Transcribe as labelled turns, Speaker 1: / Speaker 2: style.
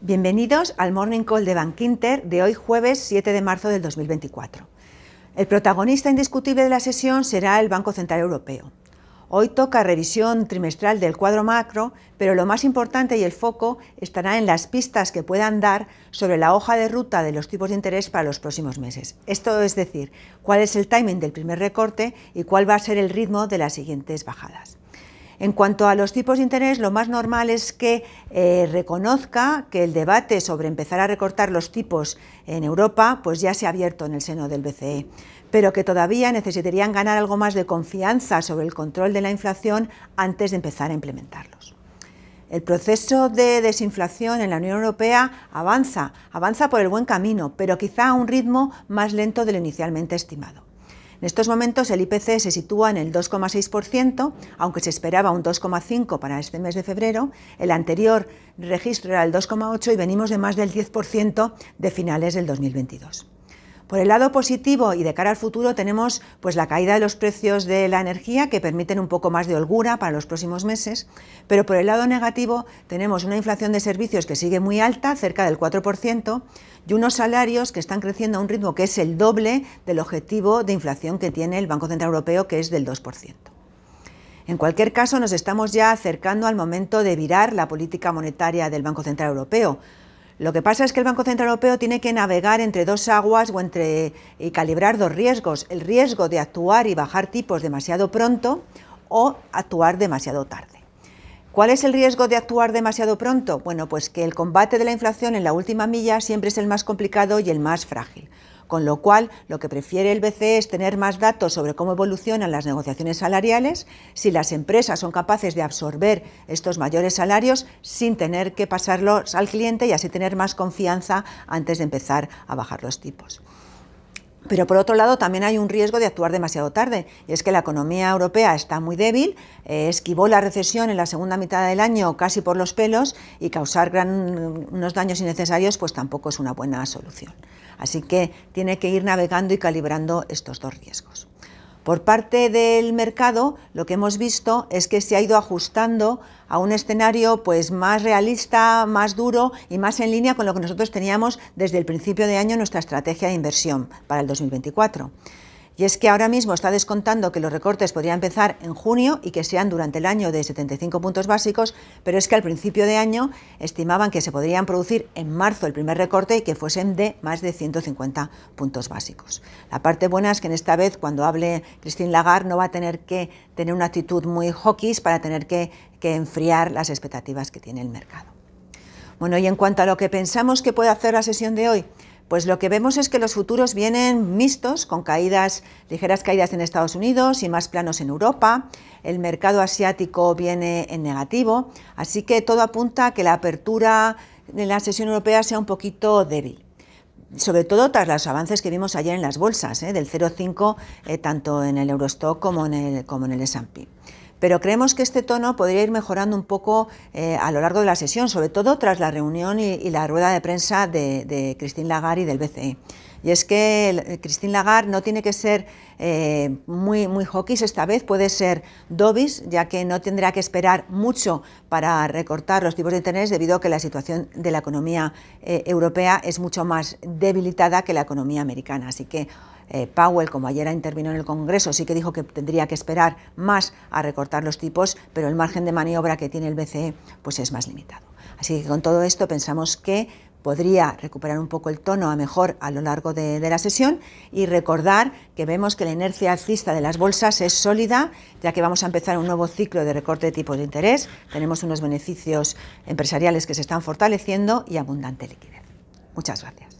Speaker 1: Bienvenidos al Morning Call de Inter de hoy jueves 7 de marzo del 2024. El protagonista indiscutible de la sesión será el Banco Central Europeo. Hoy toca revisión trimestral del cuadro macro, pero lo más importante y el foco estará en las pistas que puedan dar sobre la hoja de ruta de los tipos de interés para los próximos meses. Esto es decir, cuál es el timing del primer recorte y cuál va a ser el ritmo de las siguientes bajadas. En cuanto a los tipos de interés, lo más normal es que eh, reconozca que el debate sobre empezar a recortar los tipos en Europa pues ya se ha abierto en el seno del BCE, pero que todavía necesitarían ganar algo más de confianza sobre el control de la inflación antes de empezar a implementarlos. El proceso de desinflación en la Unión Europea avanza, avanza por el buen camino, pero quizá a un ritmo más lento de lo inicialmente estimado. En estos momentos el IPC se sitúa en el 2,6%, aunque se esperaba un 2,5% para este mes de febrero. El anterior registro era el 2,8% y venimos de más del 10% de finales del 2022. Por el lado positivo y de cara al futuro tenemos pues la caída de los precios de la energía que permiten un poco más de holgura para los próximos meses, pero por el lado negativo tenemos una inflación de servicios que sigue muy alta, cerca del 4% y unos salarios que están creciendo a un ritmo que es el doble del objetivo de inflación que tiene el Banco Central Europeo que es del 2%. En cualquier caso, nos estamos ya acercando al momento de virar la política monetaria del Banco Central Europeo, lo que pasa es que el Banco Central Europeo tiene que navegar entre dos aguas o entre y calibrar dos riesgos, el riesgo de actuar y bajar tipos demasiado pronto o actuar demasiado tarde. ¿Cuál es el riesgo de actuar demasiado pronto? Bueno, pues que el combate de la inflación en la última milla siempre es el más complicado y el más frágil con lo cual lo que prefiere el BCE es tener más datos sobre cómo evolucionan las negociaciones salariales, si las empresas son capaces de absorber estos mayores salarios sin tener que pasarlos al cliente y así tener más confianza antes de empezar a bajar los tipos. Pero por otro lado también hay un riesgo de actuar demasiado tarde, y es que la economía europea está muy débil, eh, esquivó la recesión en la segunda mitad del año casi por los pelos y causar unos daños innecesarios pues tampoco es una buena solución. Así que tiene que ir navegando y calibrando estos dos riesgos. Por parte del mercado, lo que hemos visto es que se ha ido ajustando a un escenario pues más realista, más duro y más en línea con lo que nosotros teníamos desde el principio de año nuestra estrategia de inversión para el 2024. Y es que ahora mismo está descontando que los recortes podrían empezar en junio y que sean durante el año de 75 puntos básicos, pero es que al principio de año estimaban que se podrían producir en marzo el primer recorte y que fuesen de más de 150 puntos básicos. La parte buena es que en esta vez, cuando hable Christine Lagarde, no va a tener que tener una actitud muy hawkish para tener que, que enfriar las expectativas que tiene el mercado. Bueno, y en cuanto a lo que pensamos que puede hacer la sesión de hoy, pues lo que vemos es que los futuros vienen mixtos, con caídas, ligeras caídas en Estados Unidos y más planos en Europa. El mercado asiático viene en negativo, así que todo apunta a que la apertura de la sesión europea sea un poquito débil sobre todo tras los avances que vimos ayer en las bolsas, ¿eh? del 0,5 eh, tanto en el Eurostock como en el, como en el S&P pero creemos que este tono podría ir mejorando un poco eh, a lo largo de la sesión, sobre todo tras la reunión y, la rueda de prensa de, de Christine Lagarde y del BCE. Y es que eh, Christine Lagarde no tiene que ser eh, muy, muy hawkish esta vez, puede ser dovish, ya que no tendrá que esperar mucho para recortar los tipos de interés debido a que la situación de la economía europea es mucho más debilitada que la economía americana. Así que eh, Powell, como ayer intervino en el Congreso, sí que dijo que tendría que esperar más a recortar los tipos, pero el margen de maniobra que tiene el BCE pues es más limitado. Así que con todo esto pensamos que podría recuperar un poco el tono a mejor a lo largo de, de, la sesión y recordar que vemos que la inercia alcista de las bolsas es sólida, ya que vamos a empezar un nuevo ciclo de recorte de tipos de interés, tenemos unos beneficios empresariales que se están fortaleciendo y abundante liquidez. Muchas gracias.